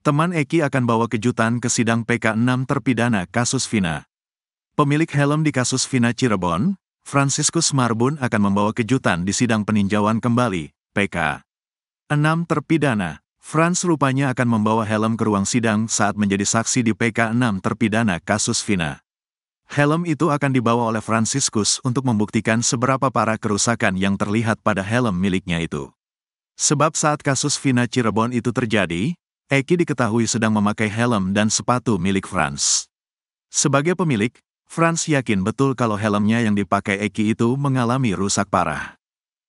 Teman Eki akan bawa kejutan ke sidang PK6 terpidana kasus Vina. Pemilik helm di kasus Vina Cirebon, Franciscus Marbun akan membawa kejutan di sidang peninjauan kembali, PK. 6 terpidana. Franz rupanya akan membawa helm ke ruang sidang saat menjadi saksi di PK 6 terpidana kasus Vina. Helm itu akan dibawa oleh Franciscus untuk membuktikan seberapa parah kerusakan yang terlihat pada helm miliknya itu. Sebab saat kasus Vina Cirebon itu terjadi, Eki diketahui sedang memakai helm dan sepatu milik Franz. Sebagai pemilik, Franz yakin betul kalau helmnya yang dipakai Eki itu mengalami rusak parah.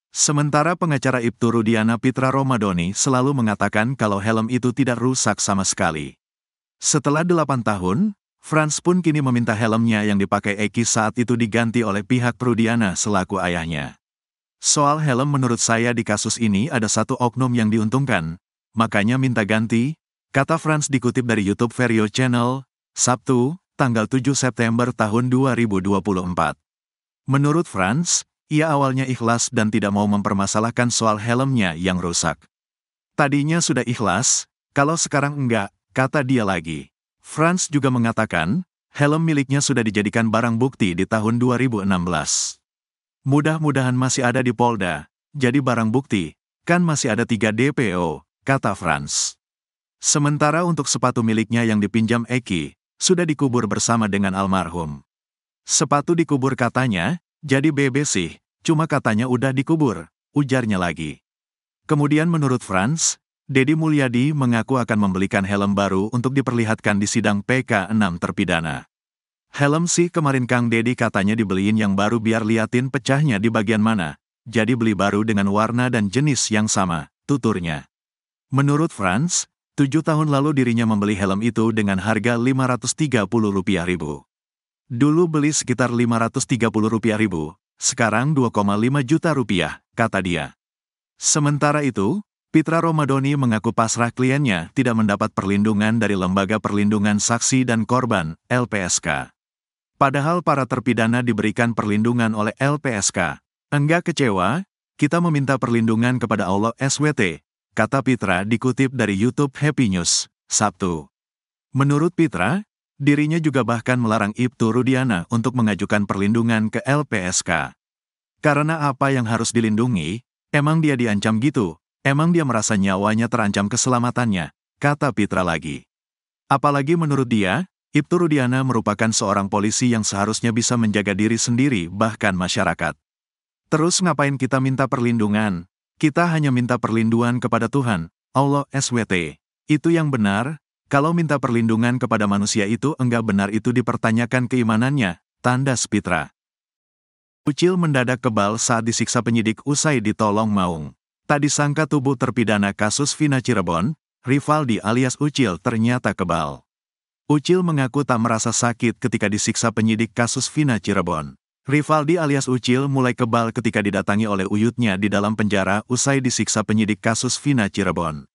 Sementara pengacara Ibtu Rudiana Pitra Romadoni selalu mengatakan kalau helm itu tidak rusak sama sekali. Setelah 8 tahun, Franz pun kini meminta helmnya yang dipakai Eki saat itu diganti oleh pihak Prudiana selaku ayahnya. Soal helm menurut saya di kasus ini ada satu oknum yang diuntungkan, makanya minta ganti, kata Franz dikutip dari YouTube Vario Channel, Sabtu, tanggal 7 September tahun 2024. Menurut Franz, ia awalnya ikhlas dan tidak mau mempermasalahkan soal helmnya yang rusak. Tadinya sudah ikhlas, kalau sekarang enggak, kata dia lagi. Franz juga mengatakan, helm miliknya sudah dijadikan barang bukti di tahun 2016. Mudah-mudahan masih ada di Polda, jadi barang bukti, kan masih ada tiga DPO kata Franz. Sementara untuk sepatu miliknya yang dipinjam Eki, sudah dikubur bersama dengan almarhum. Sepatu dikubur katanya, jadi bebe sih, cuma katanya udah dikubur, ujarnya lagi. Kemudian menurut Franz, Dedi Mulyadi mengaku akan membelikan helm baru untuk diperlihatkan di sidang PK6 terpidana. Helm sih kemarin Kang Dedi katanya dibeliin yang baru biar liatin pecahnya di bagian mana, jadi beli baru dengan warna dan jenis yang sama, tuturnya. Menurut Franz, tujuh tahun lalu dirinya membeli helm itu dengan harga Rp530.000. Dulu beli sekitar Rp530.000, sekarang 2,5 juta rupiah, kata dia. Sementara itu, Pitra Romadoni mengaku pasrah kliennya tidak mendapat perlindungan dari Lembaga Perlindungan Saksi dan Korban, LPSK. Padahal para terpidana diberikan perlindungan oleh LPSK. Enggak kecewa, kita meminta perlindungan kepada Allah SWT, kata Pitra dikutip dari YouTube Happy News, Sabtu. Menurut Pitra, dirinya juga bahkan melarang Ibtu Rudiana untuk mengajukan perlindungan ke LPSK. Karena apa yang harus dilindungi, emang dia diancam gitu, emang dia merasa nyawanya terancam keselamatannya, kata Pitra lagi. Apalagi menurut dia, Ibtu Rudiana merupakan seorang polisi yang seharusnya bisa menjaga diri sendiri bahkan masyarakat. Terus ngapain kita minta perlindungan, kita hanya minta perlindungan kepada Tuhan, Allah SWT. Itu yang benar, kalau minta perlindungan kepada manusia itu enggak benar itu dipertanyakan keimanannya, tanda Spitra. Ucil mendadak kebal saat disiksa penyidik usai ditolong Maung. Tak disangka tubuh terpidana kasus Vina Cirebon, Rivaldi alias Ucil ternyata kebal. Ucil mengaku tak merasa sakit ketika disiksa penyidik kasus Vina Cirebon. Rivaldi alias Ucil mulai kebal ketika didatangi oleh uyutnya di dalam penjara usai disiksa penyidik kasus Vina Cirebon.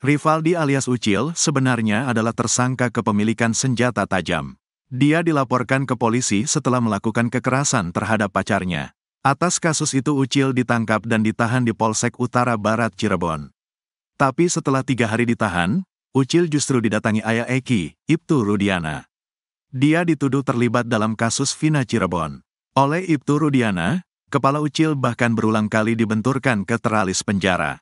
Rivaldi alias Ucil sebenarnya adalah tersangka kepemilikan senjata tajam. Dia dilaporkan ke polisi setelah melakukan kekerasan terhadap pacarnya. Atas kasus itu Ucil ditangkap dan ditahan di Polsek Utara Barat Cirebon. Tapi setelah tiga hari ditahan, Ucil justru didatangi ayah Eki, Ibtu Rudiana. Dia dituduh terlibat dalam kasus Vina Cirebon. Oleh Ibtu Rudiana, kepala Ucil bahkan berulang kali dibenturkan ke teralis penjara.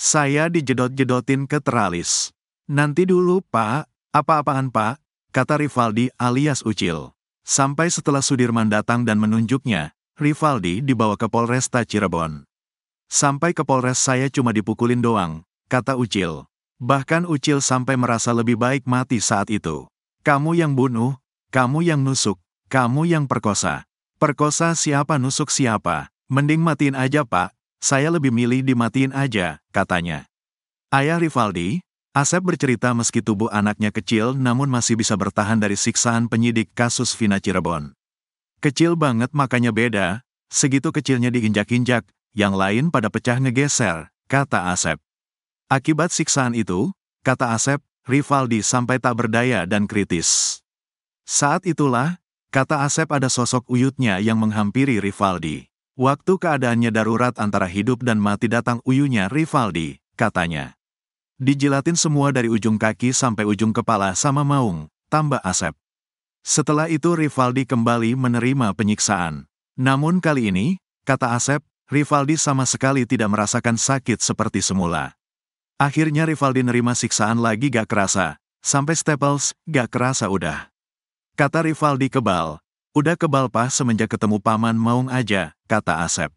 Saya dijedot-jedotin ke teralis. Nanti dulu, Pak. Apa-apaan, Pak? Kata Rivaldi alias Ucil. Sampai setelah Sudirman datang dan menunjuknya, Rivaldi dibawa ke Polresta Cirebon. Sampai ke Polres saya cuma dipukulin doang, kata Ucil. Bahkan Ucil sampai merasa lebih baik mati saat itu. Kamu yang bunuh, kamu yang nusuk, kamu yang perkosa. Perkosa siapa nusuk siapa, mending matiin aja pak, saya lebih milih dimatiin aja, katanya. Ayah Rivaldi, Asep bercerita meski tubuh anaknya kecil namun masih bisa bertahan dari siksaan penyidik kasus Vina Cirebon. Kecil banget makanya beda, segitu kecilnya diinjak-injak, yang lain pada pecah ngegeser, kata Asep. Akibat siksaan itu, kata Asep, Rivaldi sampai tak berdaya dan kritis. Saat itulah, Kata Asep ada sosok uyutnya yang menghampiri Rivaldi. Waktu keadaannya darurat antara hidup dan mati datang uyunya Rivaldi, katanya. Dijilatin semua dari ujung kaki sampai ujung kepala sama Maung, tambah Asep. Setelah itu Rivaldi kembali menerima penyiksaan. Namun kali ini, kata Asep, Rivaldi sama sekali tidak merasakan sakit seperti semula. Akhirnya Rivaldi nerima siksaan lagi gak kerasa, sampai Staples gak kerasa udah. Kata Rivaldi kebal. Udah kebal pah semenjak ketemu paman maung aja, kata Asep.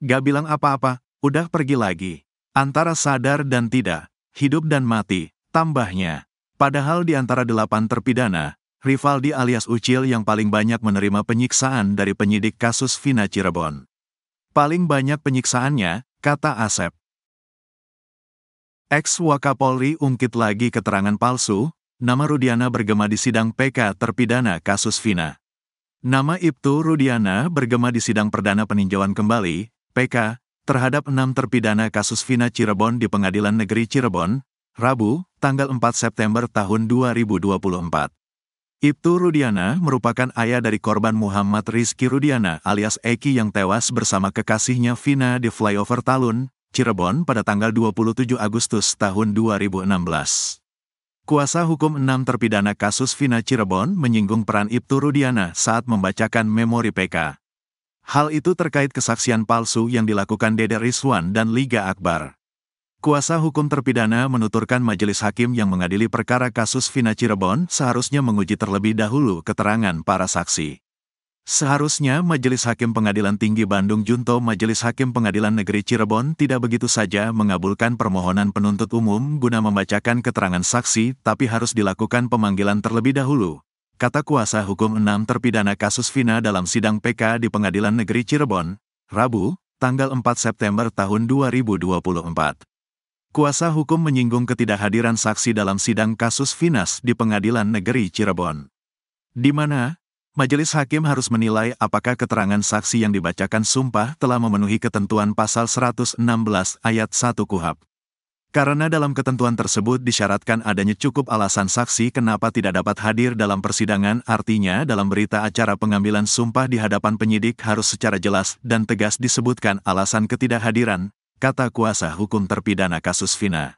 Gak bilang apa-apa, udah pergi lagi. Antara sadar dan tidak, hidup dan mati, tambahnya. Padahal di antara delapan terpidana, Rivaldi alias Ucil yang paling banyak menerima penyiksaan dari penyidik kasus Vina Cirebon. Paling banyak penyiksaannya, kata Asep. Ex Wakapolri ungkit lagi keterangan palsu, nama Rudiana bergema di sidang PK terpidana kasus Vina. Nama Ibtu Rudiana bergema di sidang perdana peninjauan kembali, PK, terhadap enam terpidana kasus Vina Cirebon di Pengadilan Negeri Cirebon, Rabu, tanggal 4 September tahun 2024. Ibtu Rudiana merupakan ayah dari korban Muhammad Rizky Rudiana alias Eki yang tewas bersama kekasihnya Vina di flyover Talun, Cirebon pada tanggal 27 Agustus tahun 2016. Kuasa hukum enam terpidana kasus Vina Cirebon menyinggung peran Ibtu Rudiana saat membacakan memori PK. Hal itu terkait kesaksian palsu yang dilakukan Dede Rizwan dan Liga Akbar. Kuasa hukum terpidana menuturkan majelis hakim yang mengadili perkara kasus Vina Cirebon seharusnya menguji terlebih dahulu keterangan para saksi. Seharusnya Majelis Hakim Pengadilan Tinggi Bandung Junto Majelis Hakim Pengadilan Negeri Cirebon tidak begitu saja mengabulkan permohonan penuntut umum guna membacakan keterangan saksi tapi harus dilakukan pemanggilan terlebih dahulu, kata kuasa hukum 6 terpidana kasus Vina dalam sidang PK di Pengadilan Negeri Cirebon, Rabu, tanggal 4 September tahun 2024. Kuasa hukum menyinggung ketidakhadiran saksi dalam sidang kasus Vinas di Pengadilan Negeri Cirebon. Di mana, Majelis Hakim harus menilai apakah keterangan saksi yang dibacakan sumpah telah memenuhi ketentuan pasal 116 ayat 1 KUHAP. Karena dalam ketentuan tersebut disyaratkan adanya cukup alasan saksi kenapa tidak dapat hadir dalam persidangan, artinya dalam berita acara pengambilan sumpah di hadapan penyidik harus secara jelas dan tegas disebutkan alasan ketidakhadiran, kata kuasa hukum terpidana kasus Vina.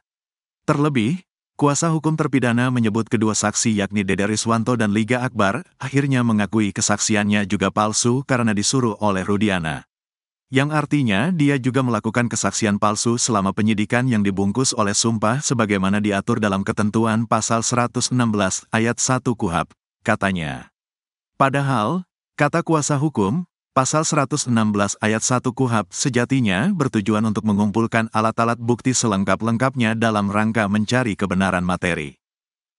Terlebih, Kuasa hukum terpidana menyebut kedua saksi yakni Dede Riswanto dan Liga Akbar, akhirnya mengakui kesaksiannya juga palsu karena disuruh oleh Rudiana. Yang artinya dia juga melakukan kesaksian palsu selama penyidikan yang dibungkus oleh sumpah sebagaimana diatur dalam ketentuan pasal 116 ayat 1 KUHAP, katanya. Padahal, kata kuasa hukum, Pasal 116 ayat 1 KUHAP sejatinya bertujuan untuk mengumpulkan alat-alat bukti selengkap-lengkapnya dalam rangka mencari kebenaran materi.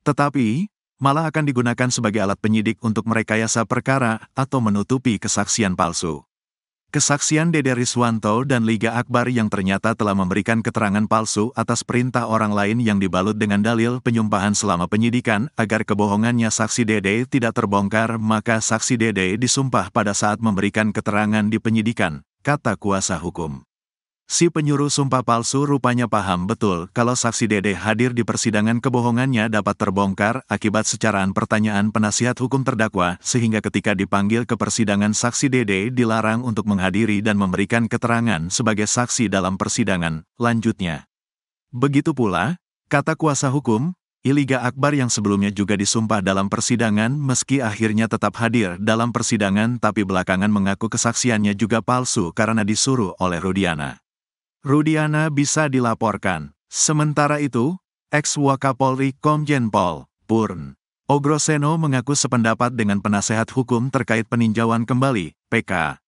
Tetapi, malah akan digunakan sebagai alat penyidik untuk merekayasa perkara atau menutupi kesaksian palsu. Kesaksian Dede Riswanto dan Liga Akbar yang ternyata telah memberikan keterangan palsu atas perintah orang lain yang dibalut dengan dalil penyumpahan selama penyidikan agar kebohongannya saksi Dede tidak terbongkar maka saksi Dede disumpah pada saat memberikan keterangan di penyidikan, kata kuasa hukum. Si penyuruh sumpah palsu rupanya paham betul kalau saksi Dede hadir di persidangan kebohongannya dapat terbongkar akibat secaraan pertanyaan penasihat hukum terdakwa sehingga ketika dipanggil ke persidangan saksi Dede dilarang untuk menghadiri dan memberikan keterangan sebagai saksi dalam persidangan. Lanjutnya. Begitu pula, kata kuasa hukum, Iliga Akbar yang sebelumnya juga disumpah dalam persidangan meski akhirnya tetap hadir dalam persidangan tapi belakangan mengaku kesaksiannya juga palsu karena disuruh oleh Rudiana. Rudiana bisa dilaporkan. Sementara itu, ex-Wakapolri Komjen Pol, Purn, Ogroseno mengaku sependapat dengan penasehat hukum terkait peninjauan kembali, PK.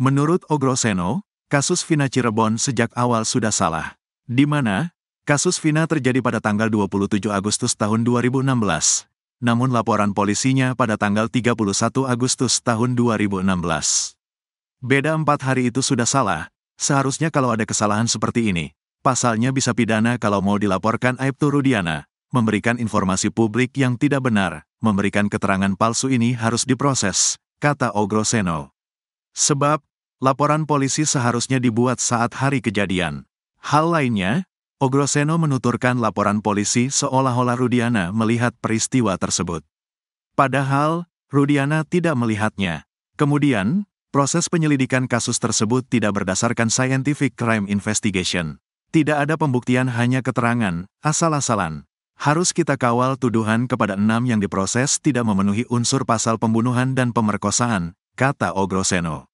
Menurut Ogroseno, kasus Vina Cirebon sejak awal sudah salah. Di mana, kasus Vina terjadi pada tanggal 27 Agustus tahun 2016. Namun laporan polisinya pada tanggal 31 Agustus tahun 2016. Beda empat hari itu sudah salah, Seharusnya kalau ada kesalahan seperti ini, pasalnya bisa pidana kalau mau dilaporkan Aibtu Rudiana. Memberikan informasi publik yang tidak benar, memberikan keterangan palsu ini harus diproses, kata Ogroseno. Sebab, laporan polisi seharusnya dibuat saat hari kejadian. Hal lainnya, Ogroseno menuturkan laporan polisi seolah-olah Rudiana melihat peristiwa tersebut. Padahal, Rudiana tidak melihatnya. Kemudian, Proses penyelidikan kasus tersebut tidak berdasarkan scientific crime investigation. Tidak ada pembuktian hanya keterangan, asal-asalan. Harus kita kawal tuduhan kepada enam yang diproses tidak memenuhi unsur pasal pembunuhan dan pemerkosaan, kata Ogroseno.